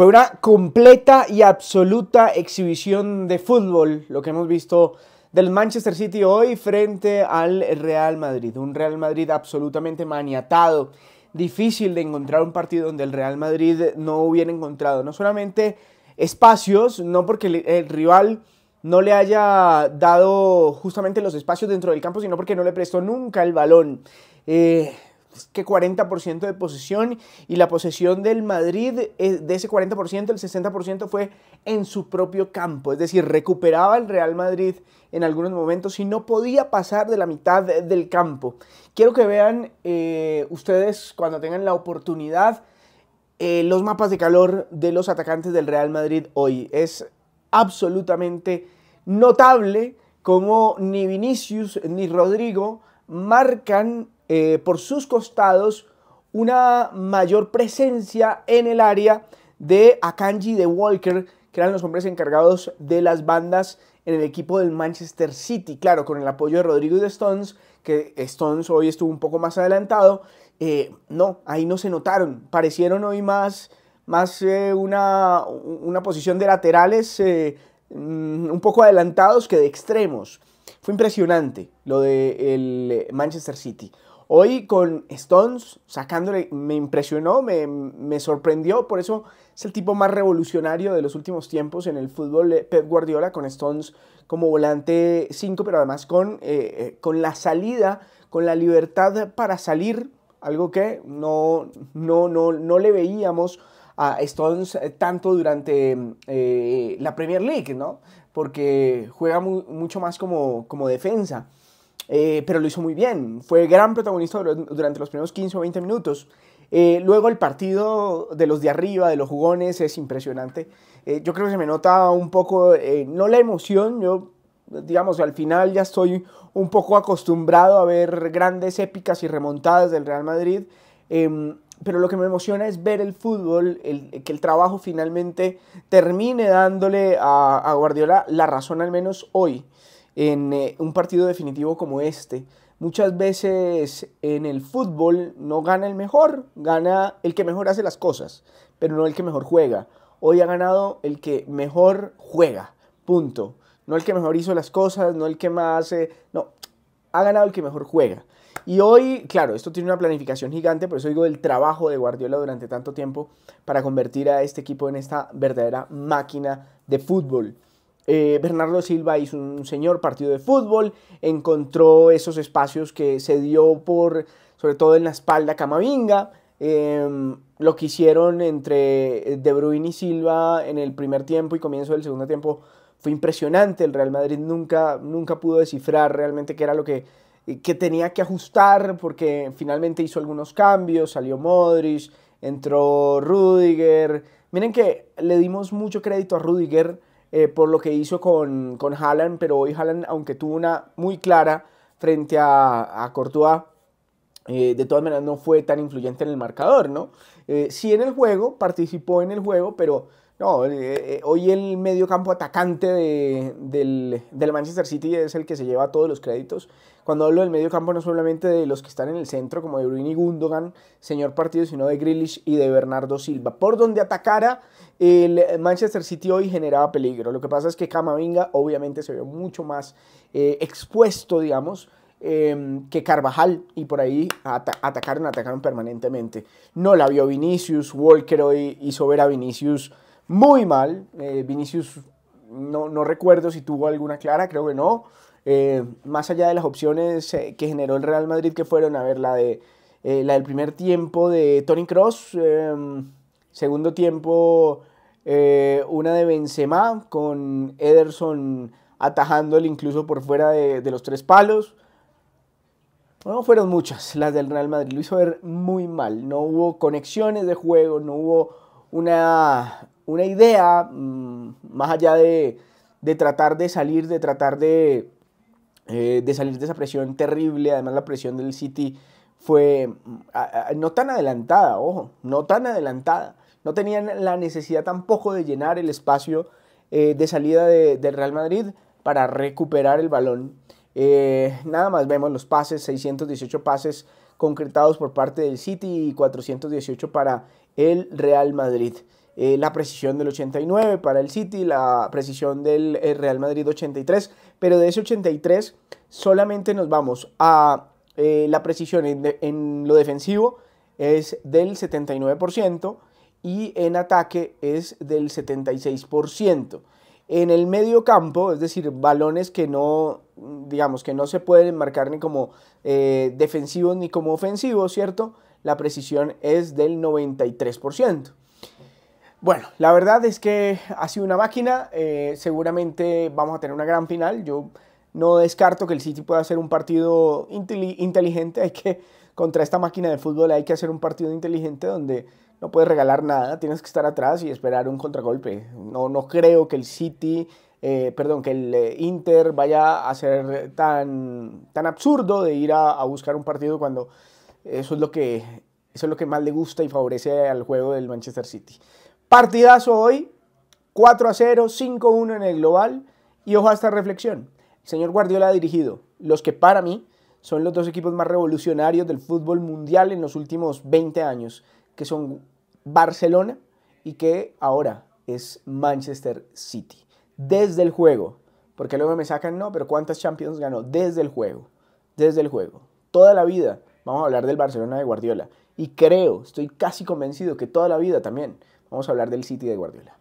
Fue una completa y absoluta exhibición de fútbol lo que hemos visto del Manchester City hoy frente al Real Madrid. Un Real Madrid absolutamente maniatado. Difícil de encontrar un partido donde el Real Madrid no hubiera encontrado no solamente espacios, no porque el, rival no le haya dado justamente los espacios dentro del campo, sino porque no le prestó nunca el balón. Eh, que 40% de posesión y la posesión del Madrid, eh, de ese 40%, el 60% fue en su propio campo. Es decir, recuperaba el Real Madrid en algunos momentos y no podía pasar de la mitad del campo. Quiero que vean eh, ustedes cuando tengan la oportunidad eh, los mapas de calor de los atacantes del Real Madrid hoy. Es absolutamente notable cómo ni Vinicius ni Rodrigo marcan eh, por sus costados una mayor presencia en el área de Akanji de Walker, que eran los hombres encargados de las bandas en el equipo del Manchester City, claro, con el apoyo de Rodrigo y de Stones, que Stones hoy estuvo un poco más adelantado, eh, no, ahí no se notaron, parecieron hoy más, más eh, una, posición de laterales mm, un poco adelantados que de extremos. Fue impresionante lo del de Manchester City. Hoy con Stones sacándole, me impresionó, me, sorprendió, por eso es el tipo más revolucionario de los últimos tiempos en el fútbol, eh, Pep Guardiola, con Stones como volante 5, pero además con, eh, eh, con la salida, con la libertad para salir, algo que no, no, no, no le veíamos a Stones tanto durante la Premier League, ¿no? Porque juega mucho más como, como defensa. Eh, pero lo hizo muy bien. Fue gran protagonista durante los primeros 15 o 20 minutos. Eh, luego el partido de los de arriba, de los jugones, es impresionante. Eh, yo creo que se me nota un poco, no la emoción, yo digamos, al final ya estoy un poco acostumbrado a ver grandes épicas y remontadas del Real Madrid, em, pero lo que me emociona es ver el fútbol, que el trabajo finalmente termine dándole a Guardiola la razón al menos hoy en eh, un partido definitivo como este. Muchas veces en el fútbol no gana el mejor, gana el que mejor hace las cosas, pero no el que mejor juega. Hoy ha ganado el que mejor juega, punto. No el que mejor hizo las cosas, no el que más hace, no, ha ganado el que mejor juega. Y hoy, claro, esto tiene una planificación gigante, por eso digo el trabajo de Guardiola durante tanto tiempo para convertir a este equipo en esta verdadera máquina de fútbol. Eh, Bernardo Silva hizo un señor partido de fútbol, encontró esos espacios que se dio por, sobre todo en la espalda, Camavinga. Em, lo que hicieron entre eh, De Bruyne y Silva en el primer tiempo y comienzo del segundo tiempo fue impresionante. El Real Madrid nunca, nunca pudo descifrar realmente qué era lo que, eh, tenía que ajustar porque finalmente hizo algunos cambios, salió Modric, entró Rudiger. Miren que le dimos mucho crédito a Rudiger eh, por lo que hizo con, con Haaland, pero hoy Haaland, aunque tuvo una muy clara frente a, a Courtois, eh, de todas maneras no fue tan influyente en el marcador, ¿no? Eh, sí en el juego, participó en el juego, pero no, eh, eh, eh, hoy el medio campo atacante del, del, Manchester City es el que se lleva todos los créditos. Cuando hablo del medio campo no solamente de los que están en el centro, como de Bruni Gundogan, señor partido, sino de Grealish y de Bernardo Silva. Por donde atacara, el Manchester City hoy generaba peligro. Lo que pasa es que Camavinga obviamente se vio mucho más expuesto, digamos, em, que Carvajal y por ahí atacaron, atacaron permanentemente. No la vio Vinicius, Walker hoy hizo ver a Vinicius muy mal. Eh, Vinicius, no, recuerdo si tuvo alguna clara, creo que no. Eh, más allá de las opciones eh, que generó el Real Madrid, que fueron, a ver, la, de, la del primer tiempo de Tony Cross, em, segundo tiempo, una de Benzema con Ederson atajándole incluso por fuera de, de los tres palos. No fueron muchas las del Real Madrid, lo hizo ver muy mal, no hubo conexiones de juego, no hubo una una idea, mm, más allá de, tratar de salir, de tratar eh, de, salir de esa presión terrible, además la presión del City fue mm, no tan adelantada, ojo, no tan adelantada. No tenían la necesidad tampoco de llenar el espacio eh, de salida del Real Madrid para recuperar el balón. Eh, nada más vemos los pases, 618 pases concretados por parte del City y 418 para el Real Madrid. Eh, la precisión del 89 para el City, la precisión del eh, Real Madrid 83, pero de ese 83 solamente nos vamos a eh, la precisión en, lo defensivo es del 79% y en ataque es del 76%. En el medio campo, es decir, balones que no, digamos, que no se pueden marcar ni como defensivos ni como ofensivos, ¿cierto? La precisión es del 93%. Bueno, la verdad es que ha sido una máquina, eh, seguramente vamos a tener una gran final, yo no descarto que el City pueda hacer un partido inteligente, hay que, contra esta máquina de fútbol hay que hacer un partido inteligente donde no puedes regalar nada, tienes que estar atrás y esperar un contragolpe. No, creo que el City, eh, perdón, que el eh, Inter vaya a ser tan, absurdo de ir a, buscar un partido cuando eso es lo que eso es lo que más le gusta y favorece al juego del Manchester City. Partidazo hoy, 4 a 0, 5 a 1 en el global. Y ojo a esta reflexión. El señor Guardiola ha dirigido los que para mí son los dos equipos más revolucionarios del fútbol mundial en los últimos 20 años, que son Barcelona y que ahora es Manchester City. Desde el juego, porque luego me sacan, no, pero ¿cuántas Champions ganó? Desde el juego, desde el juego. Toda la vida vamos a hablar del Barcelona de Guardiola. Y creo, estoy casi convencido que toda la vida también Vamos a hablar del sitio de Guardiola.